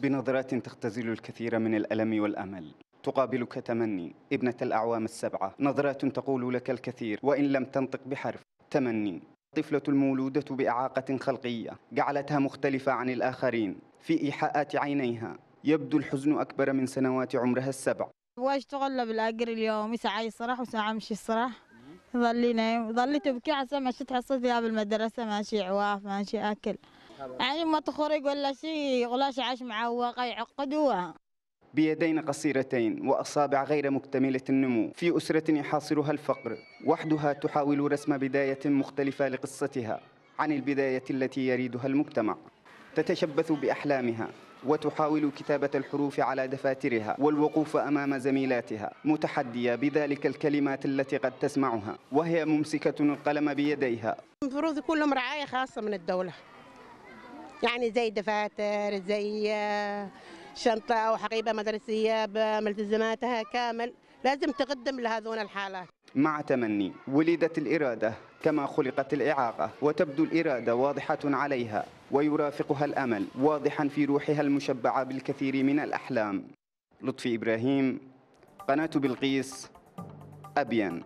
بنظرات تختزل الكثير من الألم والأمل تقابلك تمني ابنة الأعوام السبعة نظرات تقول لك الكثير وإن لم تنطق بحرف تمني طفلة المولودة بإعاقة خلقية جعلتها مختلفة عن الآخرين في إيحاءات عينيها يبدو الحزن أكبر من سنوات عمرها السبع تغلب الأجر اليوم ساعة يصرح وساعة مش يصرح ظلينا ظلي تبكي ما شت حصلت فيها بالمدرسة ماشي عواف ماشي أكل يعني ما تخرج ولا شيء غلاش عاش معوقة يعقدوها بيدين قصيرتين وأصابع غير مكتملة النمو في أسرة يحاصرها الفقر وحدها تحاول رسم بداية مختلفة لقصتها عن البداية التي يريدها المجتمع تتشبث بأحلامها وتحاول كتابة الحروف على دفاترها والوقوف أمام زميلاتها متحدية بذلك الكلمات التي قد تسمعها وهي ممسكة القلم بيديها المفروض يكون لهم رعاية خاصة من الدولة يعني زي دفاتر زي آه، شنطة أو حقيبة مدرسية بملتزماتها كامل لازم تقدم لهذون الحالات مع تمني ولدت الإرادة كما خلقت الإعاقة وتبدو الإرادة واضحة عليها ويرافقها الأمل واضحا في روحها المشبعة بالكثير من الأحلام لطفي إبراهيم قناة بلقيس أبين